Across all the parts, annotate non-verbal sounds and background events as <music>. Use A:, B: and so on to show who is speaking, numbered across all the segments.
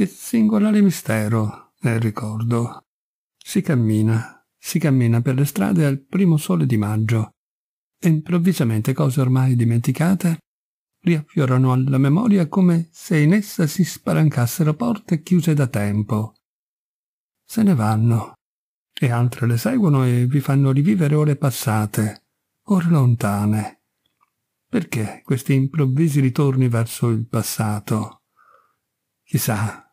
A: che singolare mistero, nel eh, ricordo. Si cammina, si cammina per le strade al primo sole di maggio e improvvisamente cose ormai dimenticate riaffiorano alla memoria come se in essa si spalancassero porte chiuse da tempo. Se ne vanno, e altre le seguono e vi fanno rivivere ore passate, ore lontane. Perché questi improvvisi ritorni verso il passato? Chissà,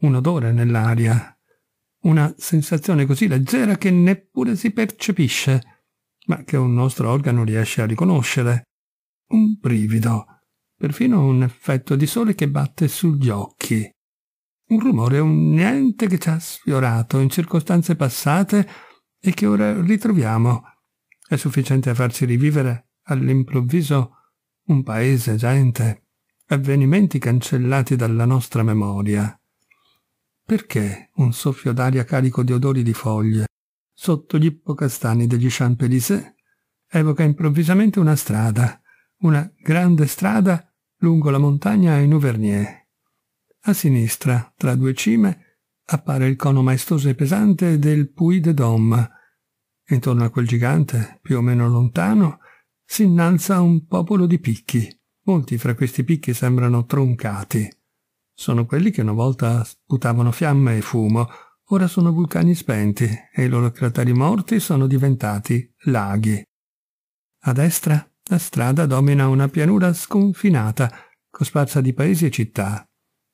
A: un odore nell'aria, una sensazione così leggera che neppure si percepisce, ma che un nostro organo riesce a riconoscere. Un brivido, perfino un effetto di sole che batte sugli occhi. Un rumore, un niente che ci ha sfiorato in circostanze passate e che ora ritroviamo. È sufficiente a farci rivivere all'improvviso un paese, gente, avvenimenti cancellati dalla nostra memoria. Perché un soffio d'aria carico di odori di foglie, sotto gli ippocastani degli Champs-Élysées, evoca improvvisamente una strada, una grande strada lungo la montagna in Auvernier. A sinistra, tra due cime, appare il cono maestoso e pesante del Puy de Dôme. Intorno a quel gigante, più o meno lontano, si innalza un popolo di picchi. Molti fra questi picchi sembrano troncati, sono quelli che una volta sputavano fiamme e fumo, ora sono vulcani spenti e i loro crateri morti sono diventati laghi. A destra la strada domina una pianura sconfinata, cosparsa di paesi e città.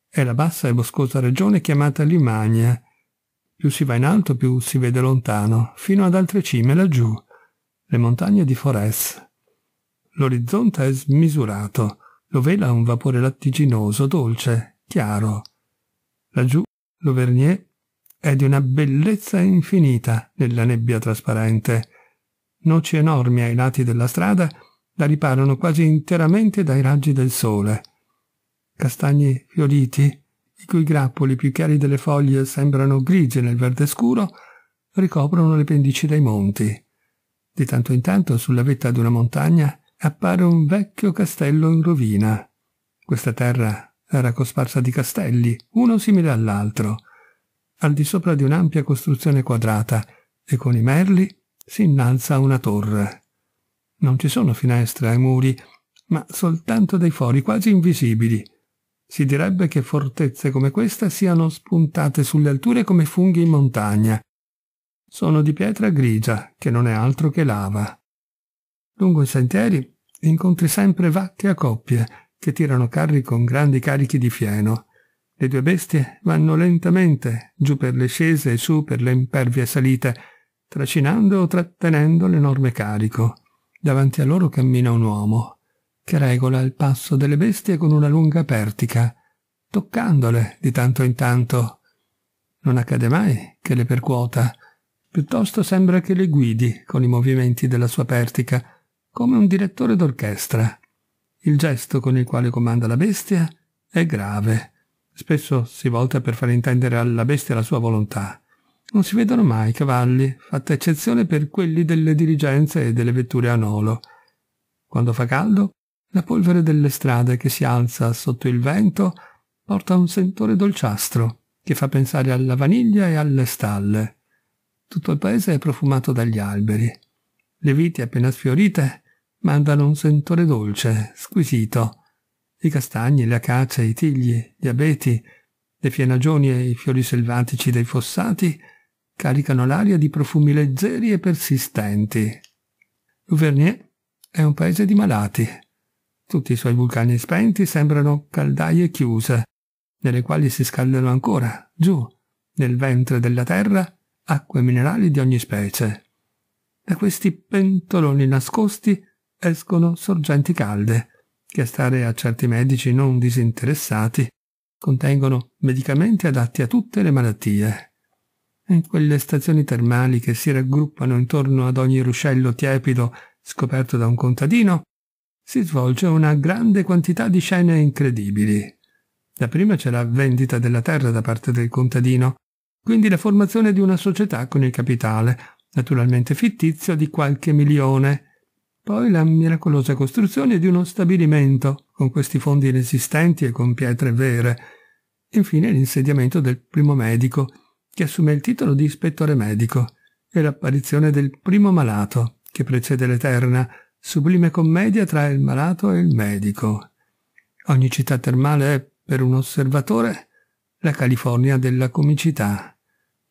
A: È la bassa e boscosa regione chiamata Limagna. Più si va in alto, più si vede lontano, fino ad altre cime laggiù, le montagne di Forez. L'orizzonte è smisurato, lo vela un vapore lattiginoso, dolce, chiaro. Laggiù l'Auvernier è di una bellezza infinita nella nebbia trasparente. Noci enormi ai lati della strada la riparano quasi interamente dai raggi del sole. Castagni fioriti, i cui grappoli più chiari delle foglie sembrano grigie nel verde scuro, ricoprono le pendici dei monti. Di tanto in tanto sulla vetta di una montagna appare un vecchio castello in rovina. Questa terra era cosparsa di castelli, uno simile all'altro. Al di sopra di un'ampia costruzione quadrata e con i merli si innalza una torre. Non ci sono finestre ai muri, ma soltanto dei fori quasi invisibili. Si direbbe che fortezze come questa siano spuntate sulle alture come funghi in montagna. Sono di pietra grigia, che non è altro che lava. Lungo i sentieri incontri sempre vacche a coppie, che tirano carri con grandi carichi di fieno. Le due bestie vanno lentamente giù per le scese e su per le impervie salite, tracinando o trattenendo l'enorme carico. Davanti a loro cammina un uomo, che regola il passo delle bestie con una lunga pertica, toccandole di tanto in tanto. Non accade mai che le percuota, piuttosto sembra che le guidi con i movimenti della sua pertica, come un direttore d'orchestra. Il gesto con il quale comanda la bestia è grave. Spesso si volta per far intendere alla bestia la sua volontà. Non si vedono mai cavalli, fatta eccezione per quelli delle diligenze e delle vetture a nolo. Quando fa caldo, la polvere delle strade che si alza sotto il vento porta un sentore dolciastro che fa pensare alla vaniglia e alle stalle. Tutto il paese è profumato dagli alberi. Le viti appena sfiorite mandano un sentore dolce, squisito. I castagni, le acace, i tigli, gli abeti, le fienagioni e i fiori selvatici dei fossati caricano l'aria di profumi leggeri e persistenti. Auvernier è un paese di malati. Tutti i suoi vulcani spenti sembrano caldaie chiuse, nelle quali si scaldano ancora, giù, nel ventre della terra, acque minerali di ogni specie. Da questi pentoloni nascosti escono sorgenti calde, che a stare a certi medici non disinteressati contengono medicamenti adatti a tutte le malattie. In quelle stazioni termali che si raggruppano intorno ad ogni ruscello tiepido scoperto da un contadino, si svolge una grande quantità di scene incredibili. Da prima c'è la vendita della terra da parte del contadino, quindi la formazione di una società con il capitale, naturalmente fittizio, di qualche milione, poi la miracolosa costruzione di uno stabilimento con questi fondi inesistenti e con pietre vere, infine l'insediamento del primo medico, che assume il titolo di ispettore medico, e l'apparizione del primo malato, che precede l'eterna, sublime commedia tra il malato e il medico. Ogni città termale è, per un osservatore, la California della comicità.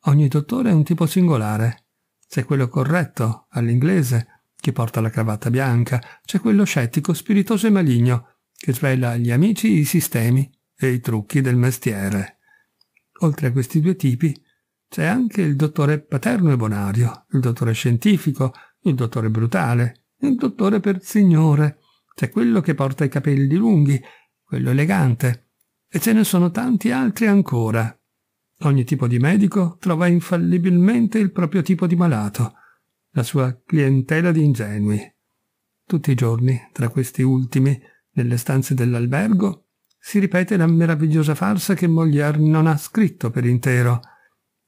A: Ogni dottore è un tipo singolare. Se quello corretto, all'inglese, chi porta la cravatta bianca, c'è quello scettico, spiritoso e maligno, che svela agli amici i sistemi e i trucchi del mestiere. Oltre a questi due tipi, c'è anche il dottore paterno e bonario, il dottore scientifico, il dottore brutale, il dottore per signore, c'è quello che porta i capelli lunghi, quello elegante, e ce ne sono tanti altri ancora. Ogni tipo di medico trova infallibilmente il proprio tipo di malato, la sua clientela di ingenui. Tutti i giorni, tra questi ultimi, nelle stanze dell'albergo, si ripete la meravigliosa farsa che Molière non ha scritto per intero.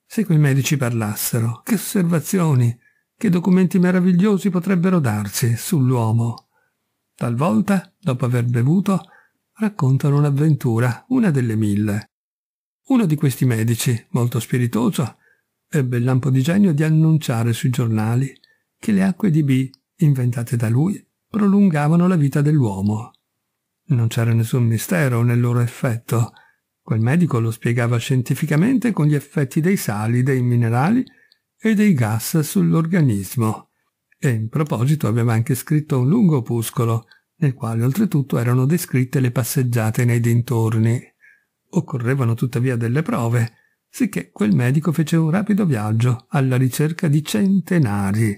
A: Se quei medici parlassero, che osservazioni, che documenti meravigliosi potrebbero darsi sull'uomo. Talvolta, dopo aver bevuto, raccontano un'avventura, una delle mille. Uno di questi medici, molto spiritoso, ebbe il lampo di genio di annunciare sui giornali che le acque di B, inventate da lui, prolungavano la vita dell'uomo. Non c'era nessun mistero nel loro effetto. Quel medico lo spiegava scientificamente con gli effetti dei sali, dei minerali e dei gas sull'organismo. E in proposito aveva anche scritto un lungo opuscolo, nel quale oltretutto erano descritte le passeggiate nei dintorni. Occorrevano tuttavia delle prove, sicché quel medico fece un rapido viaggio alla ricerca di centenari,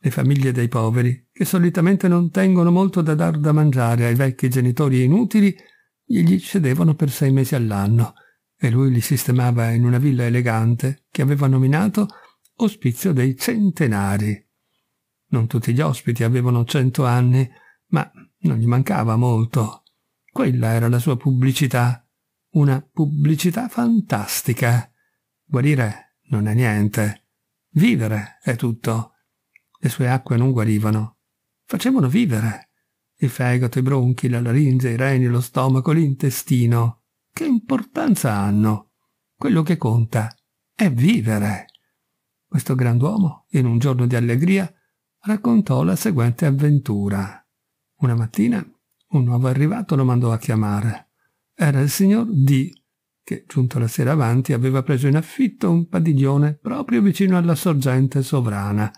A: le famiglie dei poveri, che solitamente non tengono molto da dar da mangiare ai vecchi genitori inutili, gli cedevano per sei mesi all'anno e lui li sistemava in una villa elegante che aveva nominato Ospizio dei Centenari. Non tutti gli ospiti avevano cento anni, ma non gli mancava molto. Quella era la sua pubblicità una pubblicità fantastica. Guarire non è niente. Vivere è tutto. Le sue acque non guarivano. Facevano vivere. Il fegato, i bronchi, la laringe, i reni, lo stomaco, l'intestino. Che importanza hanno? Quello che conta è vivere. Questo grand'uomo, in un giorno di allegria, raccontò la seguente avventura. Una mattina un nuovo arrivato lo mandò a chiamare era il signor D, che, giunto la sera avanti, aveva preso in affitto un padiglione proprio vicino alla sorgente sovrana.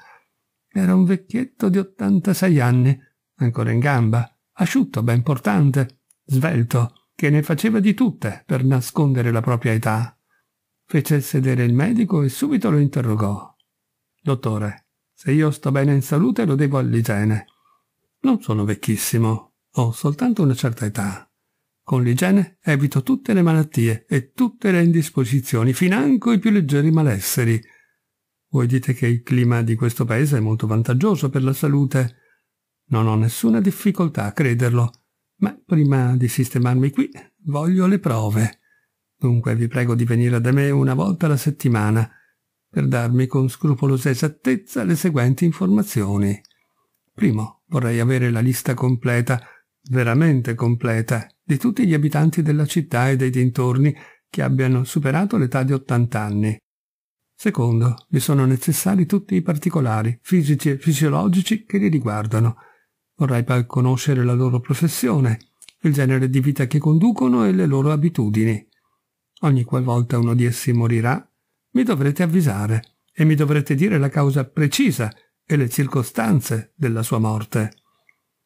A: Era un vecchietto di 86 anni, ancora in gamba, asciutto, ben portante, svelto, che ne faceva di tutte per nascondere la propria età. Fece sedere il medico e subito lo interrogò. Dottore, se io sto bene in salute lo devo all'igiene. Non sono vecchissimo, ho soltanto una certa età. Con l'igiene evito tutte le malattie e tutte le indisposizioni, financo i più leggeri malesseri. Voi dite che il clima di questo paese è molto vantaggioso per la salute. Non ho nessuna difficoltà a crederlo, ma prima di sistemarmi qui voglio le prove. Dunque vi prego di venire da me una volta alla settimana per darmi con scrupolosa esattezza le seguenti informazioni. Primo, vorrei avere la lista completa, veramente completa, di tutti gli abitanti della città e dei dintorni che abbiano superato l'età di 80 anni. Secondo, vi sono necessari tutti i particolari, fisici e fisiologici, che li riguardano. Vorrei poi conoscere la loro professione, il genere di vita che conducono e le loro abitudini. Ogni qualvolta uno di essi morirà, mi dovrete avvisare e mi dovrete dire la causa precisa e le circostanze della sua morte.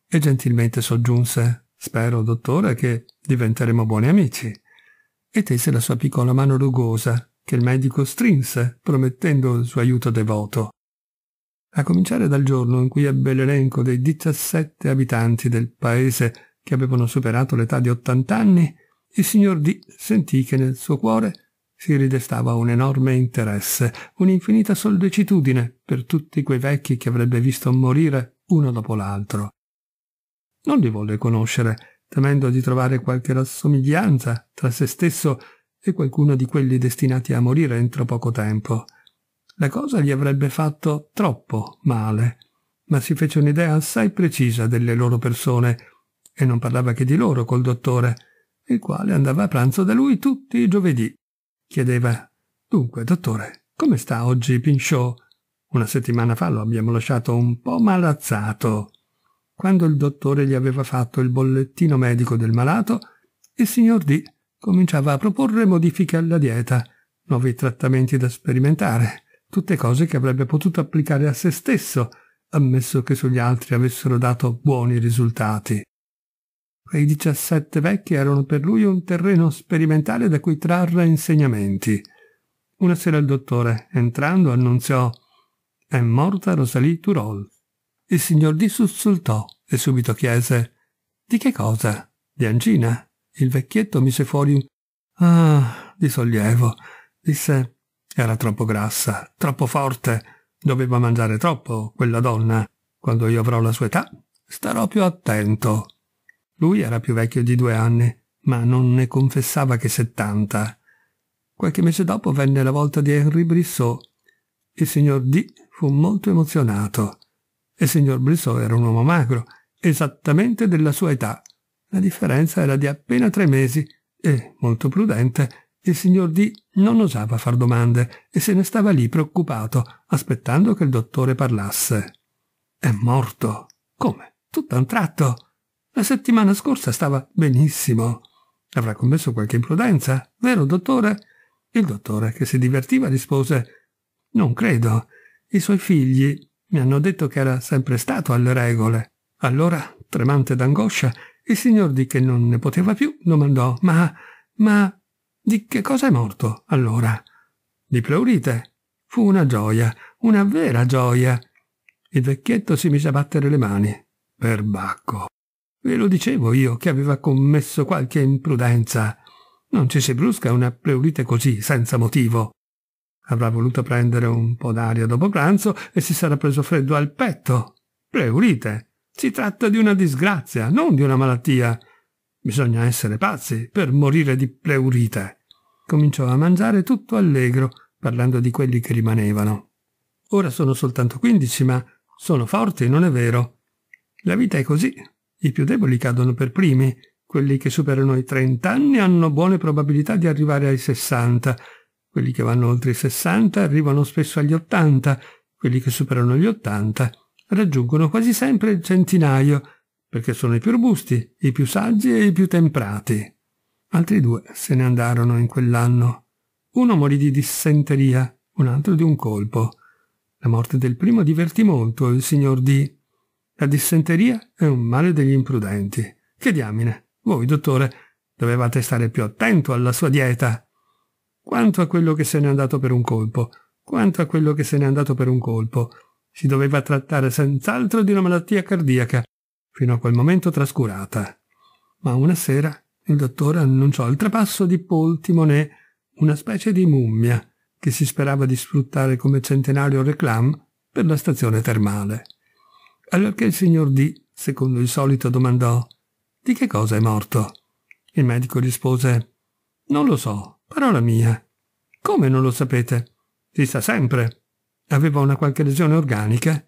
A: E gentilmente soggiunse Spero, dottore, che diventeremo buoni amici. E tese la sua piccola mano rugosa, che il medico strinse, promettendo il suo aiuto devoto. A cominciare dal giorno in cui ebbe l'elenco dei 17 abitanti del paese che avevano superato l'età di 80 anni, il signor D sentì che nel suo cuore si ridestava un enorme interesse, un'infinita sollecitudine per tutti quei vecchi che avrebbe visto morire uno dopo l'altro. Non li volle conoscere, temendo di trovare qualche rassomiglianza tra se stesso e qualcuno di quelli destinati a morire entro poco tempo. La cosa gli avrebbe fatto troppo male, ma si fece un'idea assai precisa delle loro persone, e non parlava che di loro col dottore, il quale andava a pranzo da lui tutti i giovedì. Chiedeva Dunque, dottore, come sta oggi Pinchot? Una settimana fa lo abbiamo lasciato un po' malazzato quando il dottore gli aveva fatto il bollettino medico del malato, il signor D cominciava a proporre modifiche alla dieta, nuovi trattamenti da sperimentare, tutte cose che avrebbe potuto applicare a se stesso, ammesso che sugli altri avessero dato buoni risultati. Quei 17 vecchi erano per lui un terreno sperimentale da cui trarre insegnamenti. Una sera il dottore, entrando, annunziò «È morta Rosalie Turol». Il signor D sussultò e subito chiese Di che cosa? Di angina? Il vecchietto mise fuori un Ah, di sollievo. Disse era troppo grassa, troppo forte, doveva mangiare troppo quella donna. Quando io avrò la sua età, starò più attento. Lui era più vecchio di due anni, ma non ne confessava che settanta. Qualche mese dopo venne la volta di Henry Brissot. Il signor D fu molto emozionato il signor Brissot era un uomo magro, esattamente della sua età. La differenza era di appena tre mesi e, molto prudente, il signor D non osava far domande e se ne stava lì preoccupato, aspettando che il dottore parlasse. È morto. Come? Tutto a un tratto. La settimana scorsa stava benissimo. Avrà commesso qualche imprudenza, vero dottore? Il dottore, che si divertiva, rispose Non credo. I suoi figli mi hanno detto che era sempre stato alle regole. Allora, tremante d'angoscia, il signor di che non ne poteva più domandò «Ma... ma... di che cosa è morto allora?» «Di pleurite». Fu una gioia, una vera gioia. Il vecchietto si mise a battere le mani. Perbacco. Ve lo dicevo io che aveva commesso qualche imprudenza. Non ci si brusca una pleurite così, senza motivo. Avrà voluto prendere un po' d'aria dopo pranzo e si sarà preso freddo al petto. Preurite! Si tratta di una disgrazia, non di una malattia. Bisogna essere pazzi per morire di pleurite. Cominciò a mangiare tutto allegro, parlando di quelli che rimanevano. Ora sono soltanto quindici, ma sono forti, non è vero? La vita è così. I più deboli cadono per primi. Quelli che superano i trent'anni hanno buone probabilità di arrivare ai sessanta quelli che vanno oltre i 60 arrivano spesso agli 80, quelli che superano gli 80 raggiungono quasi sempre il centinaio, perché sono i più robusti, i più saggi e i più temprati. Altri due se ne andarono in quell'anno. Uno morì di dissenteria, un altro di un colpo. La morte del primo divertì molto il signor D. La dissenteria è un male degli imprudenti. Che diamine! Voi, dottore, dovevate stare più attento alla sua dieta quanto a quello che se n'è andato per un colpo, quanto a quello che se n'è andato per un colpo. Si doveva trattare senz'altro di una malattia cardiaca, fino a quel momento trascurata. Ma una sera il dottore annunciò il trapasso di Paul Timonet una specie di mummia che si sperava di sfruttare come centenario reclam per la stazione termale. Allorché il signor D, secondo il solito, domandò «Di che cosa è morto?» Il medico rispose «Non lo so, Parola mia. Come non lo sapete? Si sa sempre. Aveva una qualche lesione organica?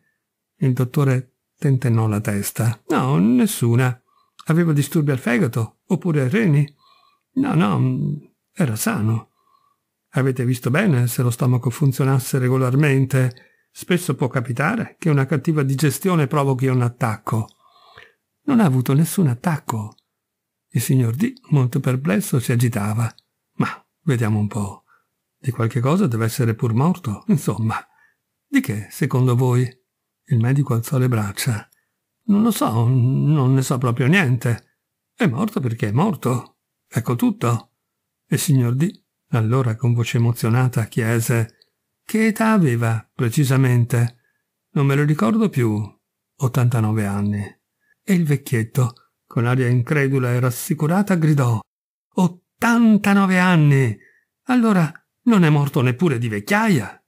A: Il dottore tentennò la testa. No, nessuna. Aveva disturbi al fegato? Oppure ai reni? No, no, mm, era sano. Avete visto bene se lo stomaco funzionasse regolarmente. Spesso può capitare che una cattiva digestione provochi un attacco. Non ha avuto nessun attacco. Il signor D, molto perplesso, si agitava. Vediamo un po'. Di qualche cosa deve essere pur morto, <laughs> insomma. Di che, secondo voi? Il medico alzò le braccia. Non lo so, non ne so proprio niente. È morto perché è morto. Ecco tutto. E signor D, allora con voce emozionata, chiese Che età aveva, precisamente? Non me lo ricordo più. 89 anni. E il vecchietto, con aria incredula e rassicurata, gridò 89 anni! Allora non è morto neppure di vecchiaia!